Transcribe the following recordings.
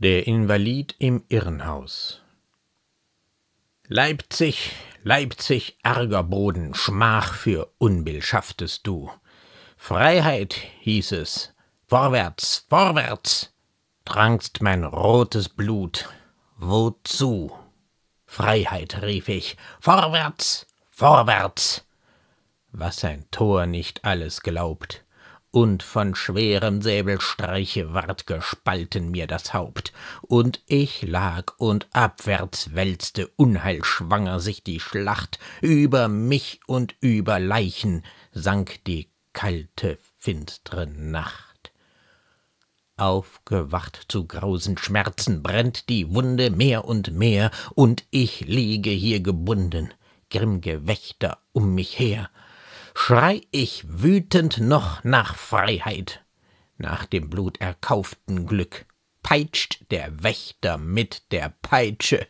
Der Invalid im Irrenhaus Leipzig, Leipzig, Ärgerboden, Schmach für Unbill schafftest du. Freiheit, hieß es, vorwärts, vorwärts, drangst mein rotes Blut, wozu? Freiheit, rief ich, vorwärts, vorwärts, was ein Tor nicht alles glaubt und von schwerem Säbelstreiche ward gespalten mir das Haupt, und ich lag und abwärts wälzte unheilschwanger sich die Schlacht, über mich und über Leichen sank die kalte, finstre Nacht. Aufgewacht zu grausen Schmerzen brennt die Wunde mehr und mehr, und ich liege hier gebunden, grimmge Wächter um mich her, schrei ich wütend noch nach Freiheit, nach dem bluterkauften Glück, peitscht der Wächter mit der Peitsche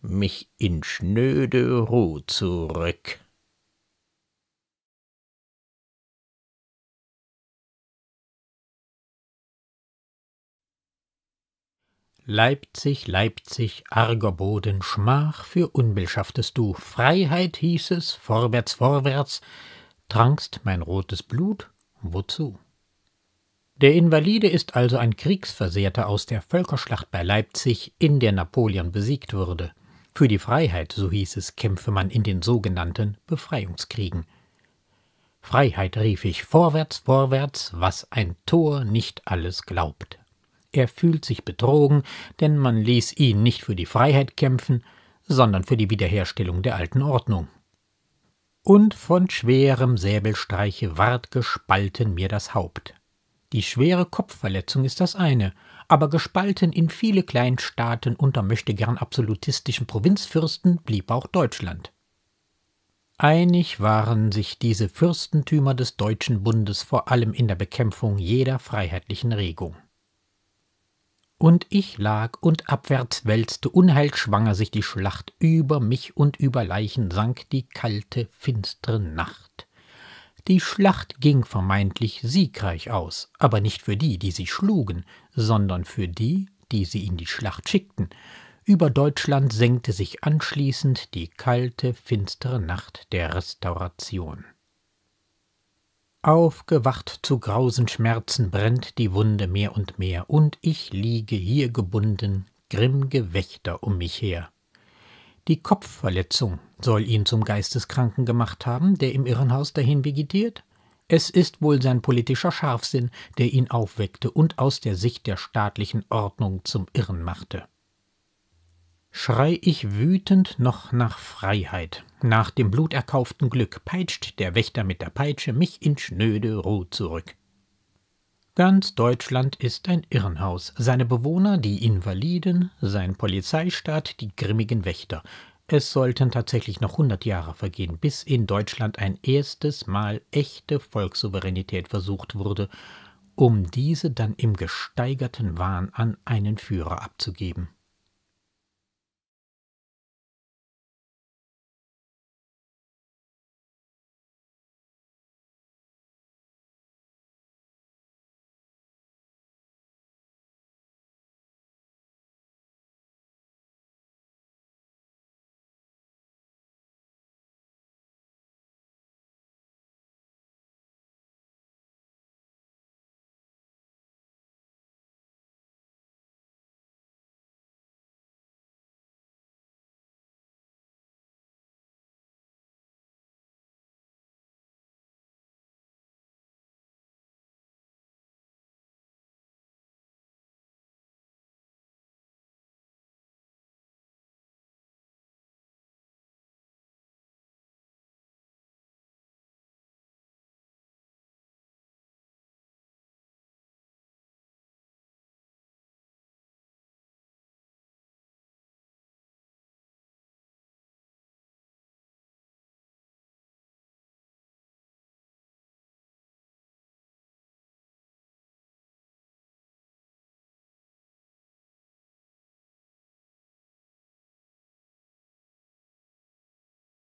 mich in schnöde Ruh zurück. Leipzig, Leipzig, arger Boden, Schmach für Unbillschaftest Du. Freiheit hieß es, vorwärts, vorwärts, Trankst mein rotes Blut, wozu? Der Invalide ist also ein Kriegsversehrter aus der Völkerschlacht bei Leipzig, in der Napoleon besiegt wurde. Für die Freiheit, so hieß es, kämpfe man in den sogenannten Befreiungskriegen. Freiheit rief ich vorwärts, vorwärts, was ein Tor nicht alles glaubt. Er fühlt sich betrogen, denn man ließ ihn nicht für die Freiheit kämpfen, sondern für die Wiederherstellung der alten Ordnung und von schwerem Säbelstreiche ward gespalten mir das Haupt. Die schwere Kopfverletzung ist das eine, aber gespalten in viele Kleinstaaten unter möchte gern absolutistischen Provinzfürsten blieb auch Deutschland. Einig waren sich diese Fürstentümer des Deutschen Bundes vor allem in der Bekämpfung jeder freiheitlichen Regung. Und ich lag und abwärts wälzte, unheilschwanger sich die Schlacht, über mich und über Leichen sank die kalte, finstre Nacht. Die Schlacht ging vermeintlich siegreich aus, aber nicht für die, die sie schlugen, sondern für die, die sie in die Schlacht schickten. Über Deutschland senkte sich anschließend die kalte, finstere Nacht der Restauration. Aufgewacht zu grausen Schmerzen brennt die Wunde mehr und mehr, und ich liege hier gebunden, grimmge Wächter um mich her. Die Kopfverletzung soll ihn zum Geisteskranken gemacht haben, der im Irrenhaus dahin vegetiert. Es ist wohl sein politischer Scharfsinn, der ihn aufweckte und aus der Sicht der staatlichen Ordnung zum Irren machte schrei ich wütend noch nach Freiheit. Nach dem bluterkauften Glück peitscht der Wächter mit der Peitsche mich in schnöde Ruhe zurück. Ganz Deutschland ist ein Irrenhaus, seine Bewohner die Invaliden, sein Polizeistaat die grimmigen Wächter. Es sollten tatsächlich noch hundert Jahre vergehen, bis in Deutschland ein erstes Mal echte Volkssouveränität versucht wurde, um diese dann im gesteigerten Wahn an einen Führer abzugeben.